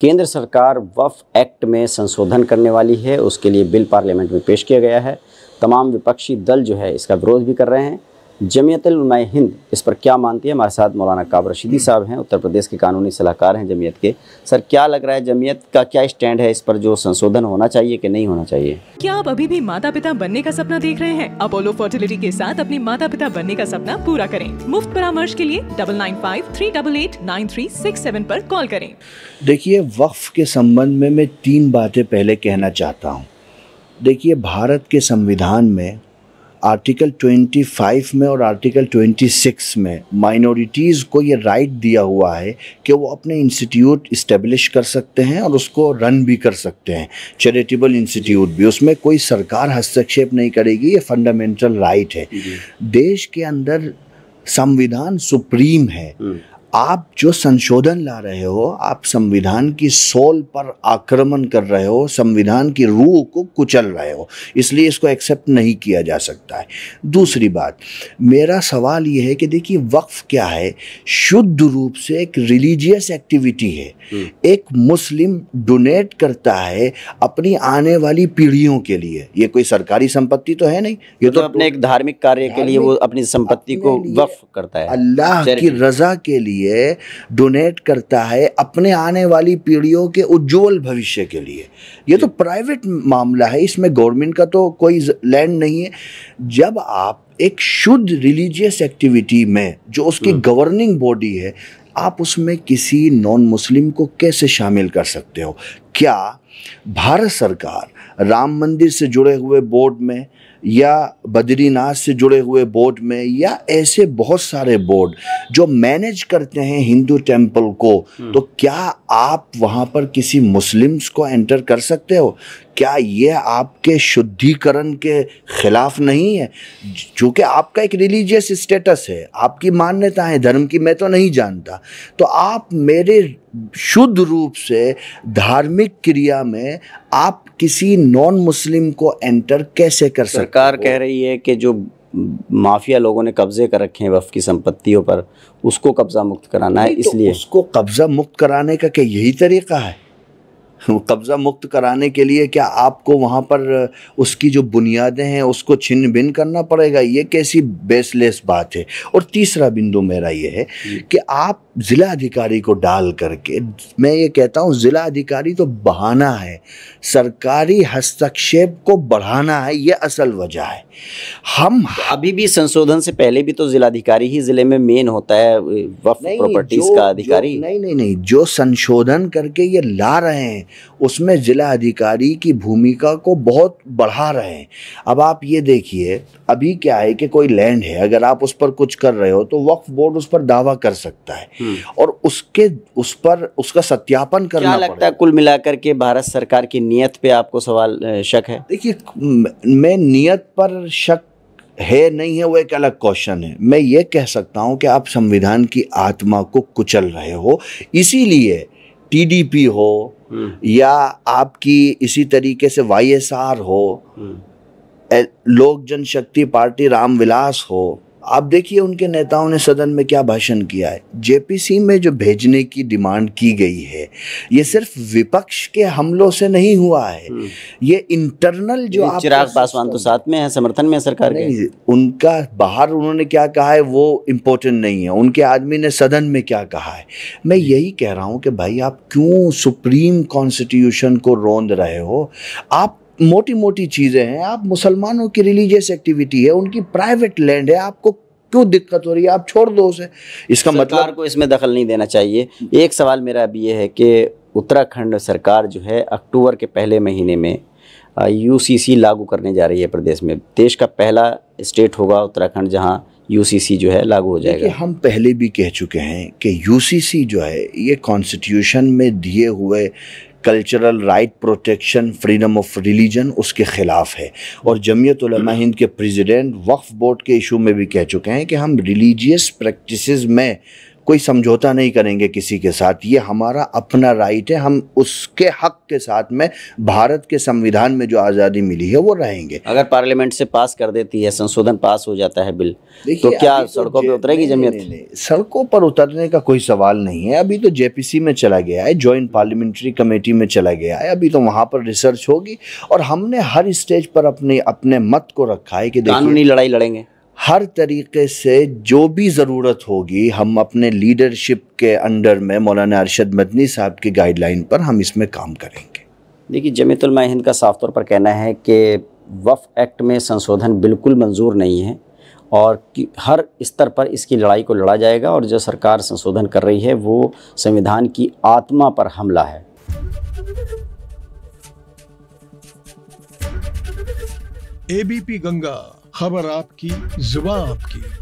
केंद्र सरकार वफ एक्ट में संशोधन करने वाली है उसके लिए बिल पार्लियामेंट में पेश किया गया है तमाम विपक्षी दल जो है इसका विरोध भी कर रहे हैं जमीयतलमाय हिंद इस पर क्या मानती है हमारे साथ मौलाना काब रशीदी साहब हैं उत्तर प्रदेश के कानूनी सलाहकार हैं जमीयत के सर क्या लग रहा है जमीयत का क्या स्टैंड है इस पर जो संशोधन होना चाहिए कि नहीं होना चाहिए क्या आप अभी भी माता पिता बनने का सपना देख रहे हैं अपोलो फर्टिलिटी के साथ अपने माता पिता बनने का सपना पूरा करें मुफ्त परामर्श के लिए double nine five three double eight nine three six seven पर कॉल करें देखिए वक्फ के संबंध में मैं तीन बातें पहले कहना चाहता हूँ देखिए भारत के संविधान में आर्टिकल 25 में और आर्टिकल 26 में माइनॉरिटीज़ को ये राइट दिया हुआ है कि वो अपने इंस्टीट्यूट इस्टेब्लिश कर सकते हैं और उसको रन भी कर सकते हैं चैरिटेबल इंस्टीट्यूट भी उसमें कोई सरकार हस्तक्षेप नहीं करेगी ये फंडामेंटल राइट है देश के अंदर संविधान सुप्रीम है हम्म। आप जो संशोधन ला रहे हो आप संविधान की सोल पर आक्रमण कर रहे हो संविधान की रूह को कुचल रहे हो इसलिए इसको एक्सेप्ट नहीं किया जा सकता है दूसरी बात मेरा सवाल यह है कि देखिए वक्फ क्या है शुद्ध रूप से एक रिलीजियस एक्टिविटी है हम्म। एक मुस्लिम डोनेट करता है अपनी आने वाली पीढ़ियों के लिए ये कोई सरकारी संपत्ति तो है नहीं ये तो, तो अपने एक धार्मिक कार्य के लिए वो अपनी संपत्ति को वक्फ करता है अल्लाह की रजा के लिए लिए डोनेट करता है अपने आने वाली पीढ़ियों के उज्जवल भविष्य के लिए ये तो प्राइवेट मामला है इसमें गवर्नमेंट का तो कोई लैंड नहीं है जब आप एक शुद्ध रिलीजियस एक्टिविटी में जो उसकी गवर्निंग हम्म। बॉडी है आप उसमें किसी नॉन मुस्लिम को कैसे शामिल कर सकते हो क्या भारत सरकार राम मंदिर से जुड़े हुए बोर्ड में या बद्रीनाथ से जुड़े हुए बोर्ड में या ऐसे बहुत सारे बोर्ड जो मैनेज करते हैं हिंदू टेम्पल को हम्म। तो क्या आप वहाँ पर किसी मुस्लिम्स को एंटर कर सकते हो क्या ये आपके शुद्धिकरण के खिलाफ नहीं है चूँकि आपका एक रिलीजियस स्टेटस है आपकी मान्यता है धर्म की मैं तो नहीं जानता तो आप मेरे शुद्ध रूप से धार्मिक क्रिया में आप किसी नॉन मुस्लिम को एंटर कैसे कर सकते सरकार कह रही है कि जो माफिया लोगों ने कब्जे कर रखे हैं वफ की संपत्तियों पर उसको कब्जा मुक्त कराना है तो इसलिए तो उसको कब्जा मुक्त कराने का क्या यही तरीका है कब्ज़ा मुक्त कराने के लिए क्या आपको वहाँ पर उसकी जो बुनियादें हैं उसको छिन्न भिन्न करना पड़ेगा ये कैसी बेसलेस बात है और तीसरा बिंदु मेरा ये है कि आप ज़िला अधिकारी को डाल करके मैं ये कहता हूँ ज़िला अधिकारी तो बहाना है सरकारी हस्तक्षेप को बढ़ाना है ये असल वजह है हम तो अभी भी संशोधन से पहले भी तो जिलाधिकारी ही ज़िले में मेन होता है वफ प्रॉपर्टीज़ का अधिकारी नहीं नहीं नहीं जो संशोधन करके ये ला रहे हैं उसमें ज़िला अधिकारी की भूमिका को बहुत बढ़ा रहे हैं अब आप ये देखिए अभी क्या है कि कोई लैंड है अगर आप उस पर कुछ कर रहे हो तो वक्फ बोर्ड उस पर दावा कर सकता है हम्म। और उसके उस पर उसका सत्यापन करना क्या लगता है कुल मिलाकर के भारत सरकार की नीयत पे आपको सवाल शक है देखिए मैं नीयत पर शक है नहीं है वो एक अलग क्वेश्चन है मैं ये कह सकता हूँ कि आप संविधान की आत्मा को कुचल रहे हो इसीलिए टीडीपी हो या आपकी इसी तरीके से वाई एस आर हो हम्म। लोक जनशक्ति पार्टी रामविलास हो आप देखिए उनके नेताओं ने सदन में क्या भाषण किया है जेपीसी में जो भेजने की डिमांड की गई है ये सिर्फ विपक्ष के हमलों से नहीं हुआ है हम्म। ये इंटरनल जो आप चिराग पासवान तो साथ में है समर्थन में सरकार के उनका बाहर उन्होंने क्या कहा है वो इम्पोर्टेंट नहीं है उनके आदमी ने सदन में क्या कहा है मैं यही कह रहा हूँ कि भाई आप क्यों सुप्रीम कॉन्स्टिट्यूशन को रोंद रहे हो आप मोटी मोटी चीज़ें हैं आप मुसलमानों की रिलीजियस एक्टिविटी है उनकी प्राइवेट लैंड है आपको क्यों दिक्कत हो रही है आप छोड़ दो उसे इसका मतलब को इसमें दखल नहीं देना चाहिए एक सवाल मेरा अभी ये है कि उत्तराखंड सरकार जो है अक्टूबर के पहले महीने में यूसीसी लागू करने जा रही है प्रदेश में देश का पहला स्टेट होगा उत्तराखंड जहाँ यूसीसी जो है लागू हो जाएगा हम पहले भी कह चुके हैं कि यूसीसी जो है ये कॉन्स्टिट्यूशन में दिए हुए cultural right protection freedom of religion उसके ख़िलाफ़ है और जमीयत हिंद के प्रेसिडेंट वक्फ बोर्ड के इशू में भी कह चुके हैं कि हम रिलीजियस प्रैक्टिसेस में कोई समझौता नहीं करेंगे किसी के साथ ये हमारा अपना राइट है हम उसके हक के साथ में भारत के संविधान में जो आज़ादी मिली है वो रहेंगे अगर पार्लियामेंट से पास कर देती है संशोधन पास हो जाता है बिल तो क्या तो सड़कों पर उतरेगी जमीन सड़कों पर उतरने का कोई सवाल नहीं है अभी तो जेपीसी में चला गया है ज्वाइंट पार्लियामेंट्री कमेटी में चला गया है अभी तो वहाँ पर रिसर्च होगी और हमने हर स्टेज पर अपने अपने मत को रखा है कि कानूनी लड़ाई लड़ेंगे हर तरीके से जो भी ज़रूरत होगी हम अपने लीडरशिप के अंडर में मौलाना अरशद मदनी साहब की गाइडलाइन पर हम इसमें काम करेंगे देखिए जमीतलमा हिंद का साफ तौर पर कहना है कि वफ़ एक्ट में संशोधन बिल्कुल मंजूर नहीं है और हर स्तर पर इसकी लड़ाई को लड़ा जाएगा और जो सरकार संशोधन कर रही है वो संविधान की आत्मा पर हमला है एबीपी गंगा खबर आपकी जुबा आपकी